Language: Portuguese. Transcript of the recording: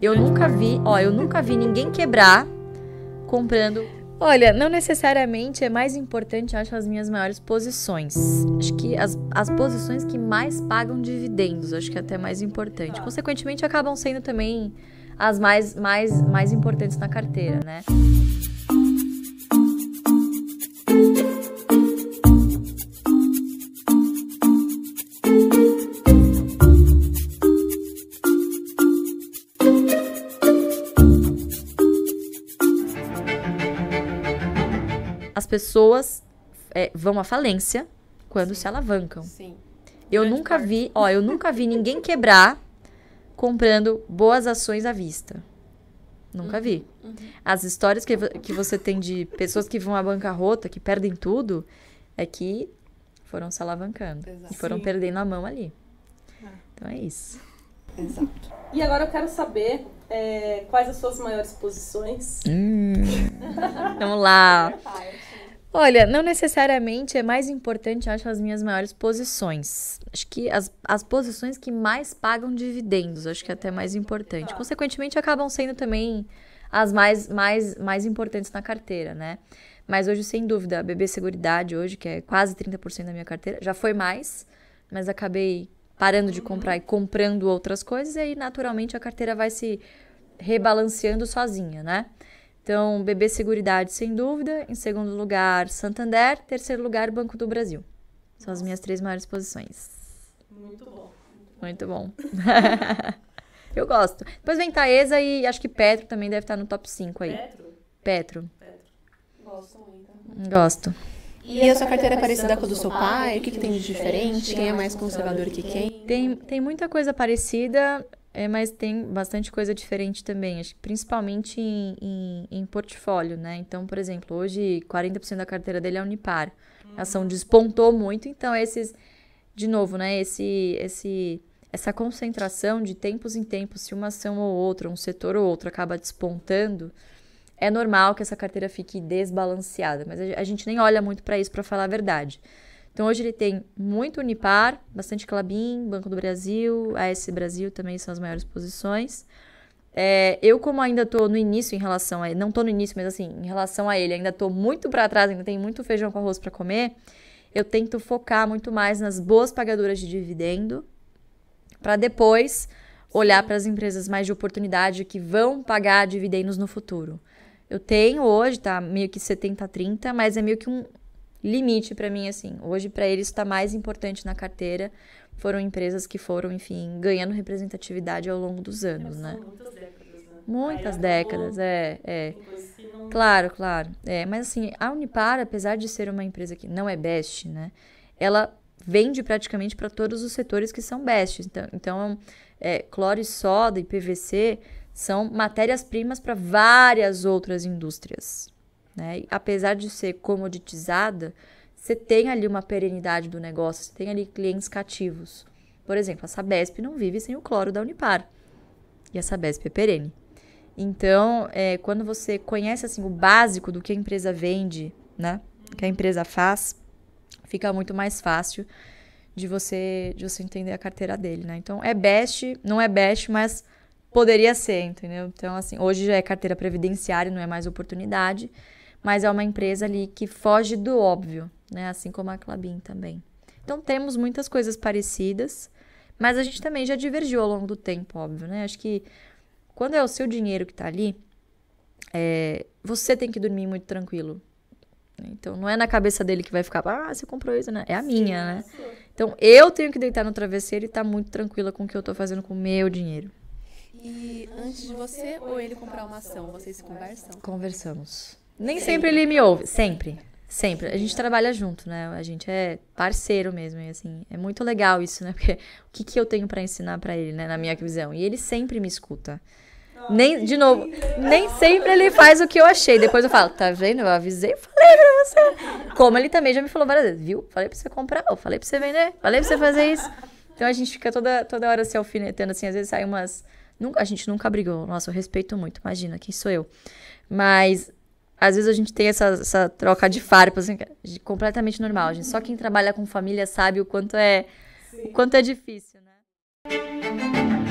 Eu nunca vi, ó, eu nunca vi ninguém quebrar comprando. Olha, não necessariamente é mais importante, acho, as minhas maiores posições. Acho que as, as posições que mais pagam dividendos, acho que é até mais importante. Consequentemente, acabam sendo também as mais, mais, mais importantes na carteira, né? as pessoas é, vão à falência quando Sim. se alavancam. Sim. Eu Grande nunca parte. vi, ó, eu nunca vi ninguém quebrar comprando boas ações à vista. Nunca uhum. vi. Uhum. As histórias que, que você tem de pessoas que vão à bancarrota, que perdem tudo, é que foram se alavancando Exato. e foram Sim. perdendo a mão ali. É. Então é isso. Exato. E agora eu quero saber é, quais as suas maiores posições. Hum. Vamos lá. Olha, não necessariamente é mais importante, acho, as minhas maiores posições. Acho que as, as posições que mais pagam dividendos, acho que é até mais importante. Tá. Consequentemente, acabam sendo também as mais, mais, mais importantes na carteira, né? Mas hoje, sem dúvida, a BB Seguridade, hoje, que é quase 30% da minha carteira, já foi mais, mas acabei parando de comprar uhum. e comprando outras coisas, e aí, naturalmente, a carteira vai se rebalanceando sozinha, né? Então, BB Seguridade, sem dúvida. Em segundo lugar, Santander. Terceiro lugar, Banco do Brasil. São Nossa. as minhas três maiores posições. Muito bom. Muito bom. Eu gosto. Depois vem Taesa e acho que Petro também deve estar no top 5 aí. Petro? Petro. Petro. Gosto muito. Gosto. E, e a sua carteira é parecida com a do seu pai? O que, que tem de diferente? Quem é mais conservador que quem? Tem, tem muita coisa parecida. É, mas tem bastante coisa diferente também, acho que principalmente em, em, em, portfólio, né? Então, por exemplo, hoje 40% da carteira dele é Unipar. A ação hum. despontou muito, então esses, de novo, né? Esse, esse, essa concentração de tempos em tempos, se uma ação ou outra, um setor ou outro acaba despontando, é normal que essa carteira fique desbalanceada, mas a gente nem olha muito para isso para falar a verdade. Então hoje ele tem muito Unipar, bastante Clabin, Banco do Brasil, AS Brasil também são as maiores posições. É, eu, como ainda estou no início em relação a ele, não estou no início, mas assim, em relação a ele, ainda estou muito para trás, ainda tem muito feijão com arroz para comer, eu tento focar muito mais nas boas pagadoras de dividendo, para depois olhar para as empresas mais de oportunidade que vão pagar dividendos no futuro. Eu tenho hoje, tá meio que 70-30, mas é meio que um, limite para mim assim. Hoje para eles está mais importante na carteira. Foram empresas que foram, enfim, ganhando representatividade ao longo dos anos, né? Muitas décadas, né? Muitas décadas, é, é. Claro, claro. É, mas assim, a Unipar, apesar de ser uma empresa que não é best, né? Ela vende praticamente para todos os setores que são best. Então, então é, cloro e soda e PVC são matérias-primas para várias outras indústrias. Né? Apesar de ser comoditizada, você tem ali uma perenidade do negócio, você tem ali clientes cativos. Por exemplo, a Sabesp não vive sem o cloro da Unipar. E a Sabesp é perene. Então, é, quando você conhece assim o básico do que a empresa vende, né? Que a empresa faz, fica muito mais fácil de você de você entender a carteira dele, né? Então, é best, não é best, mas poderia ser, entendeu? Então, assim, hoje já é carteira previdenciária, não é mais oportunidade mas é uma empresa ali que foge do óbvio, né? Assim como a Clabin também. Então temos muitas coisas parecidas, mas a gente também já divergiu ao longo do tempo, óbvio, né? Acho que quando é o seu dinheiro que tá ali, é, você tem que dormir muito tranquilo. Então não é na cabeça dele que vai ficar, ah, você comprou isso, né? É a sim, minha, né? Sim. Então eu tenho que deitar no travesseiro e estar tá muito tranquila com o que eu tô fazendo com o meu dinheiro. E antes de você ou ele comprar uma ação, vocês se conversam? Conversamos. Nem sempre. sempre ele me ouve, sempre. Sempre. A gente trabalha junto, né? A gente é parceiro mesmo, e assim, é muito legal isso, né? Porque o que, que eu tenho para ensinar para ele, né, na minha visão? E ele sempre me escuta. nem, de novo, nem sempre ele faz o que eu achei. Depois eu falo, tá vendo? Eu avisei e falei pra você. Como ele também já me falou várias vezes, viu? Falei pra você comprar, falei pra você vender, falei pra você fazer isso. Então a gente fica toda, toda hora se alfinetando, assim, às vezes sai umas. Nunca, a gente nunca brigou. Nossa, eu respeito muito, imagina, quem sou eu. Mas às vezes a gente tem essa, essa troca de farpas, assim, é completamente normal, gente. Só quem trabalha com família sabe o quanto é, o quanto é difícil, né?